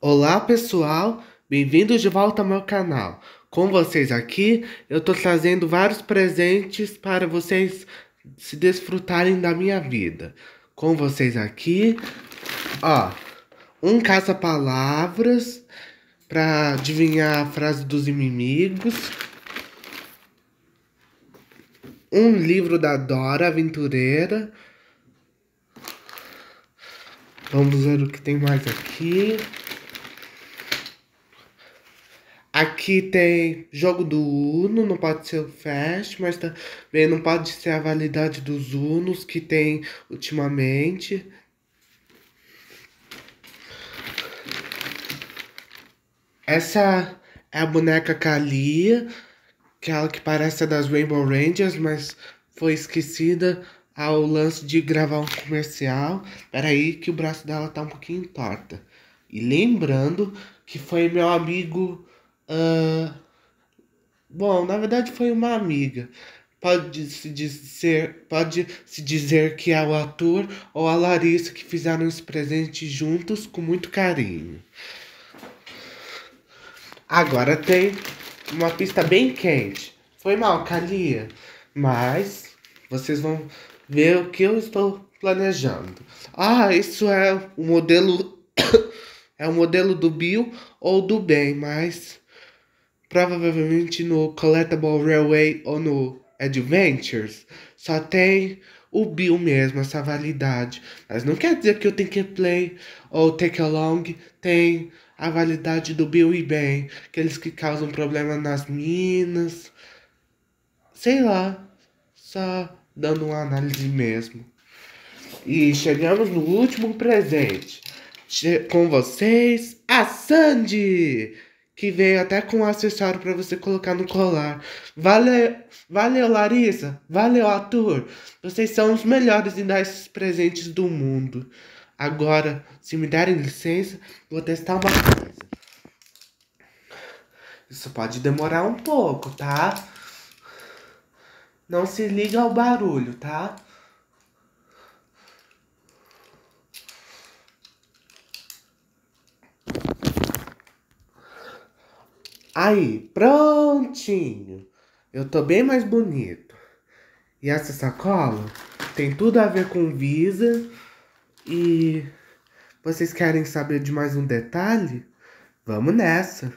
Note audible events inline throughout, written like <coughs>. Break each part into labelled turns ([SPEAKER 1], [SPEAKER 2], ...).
[SPEAKER 1] Olá pessoal, bem-vindos de volta ao meu canal. Com vocês aqui, eu tô trazendo vários presentes para vocês se desfrutarem da minha vida. Com vocês aqui, ó, um caça-palavras para adivinhar a frase dos inimigos. Um livro da Dora Aventureira. Vamos ver o que tem mais aqui. Aqui tem jogo do Uno, não pode ser o Fast, mas também não pode ser a validade dos Unos que tem ultimamente. Essa é a boneca Kalia, que é ela que parece das Rainbow Rangers, mas foi esquecida ao lance de gravar um comercial. Peraí que o braço dela tá um pouquinho torta. E lembrando que foi meu amigo ah, bom, na verdade foi uma amiga. Pode se dizer, pode se dizer que é o ator ou a Larissa que fizeram esse presente juntos com muito carinho. Agora tem uma pista bem quente. Foi mal, Calia, mas vocês vão ver o que eu estou planejando. Ah, isso é o modelo <coughs> é o modelo do Bill ou do Ben, mas provavelmente no Collectible Railway ou no Adventures, só tem o Bill mesmo, essa validade. Mas não quer dizer que o Take Play ou Take Along tem a validade do Bill e Ben, aqueles que causam problema nas minas. Sei lá, só dando uma análise mesmo. E chegamos no último presente. Che com vocês, a Sandy! que veio até com um acessório para você colocar no colar. Valeu, valeu Larissa, valeu Arthur. Vocês são os melhores em dar esses presentes do mundo. Agora, se me derem licença, vou testar uma coisa. Isso pode demorar um pouco, tá? Não se liga ao barulho, tá? Aí, prontinho. Eu tô bem mais bonito. E essa sacola tem tudo a ver com Visa. E vocês querem saber de mais um detalhe? Vamos nessa.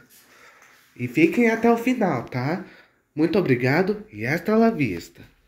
[SPEAKER 1] E fiquem até o final, tá? Muito obrigado e hasta la vista.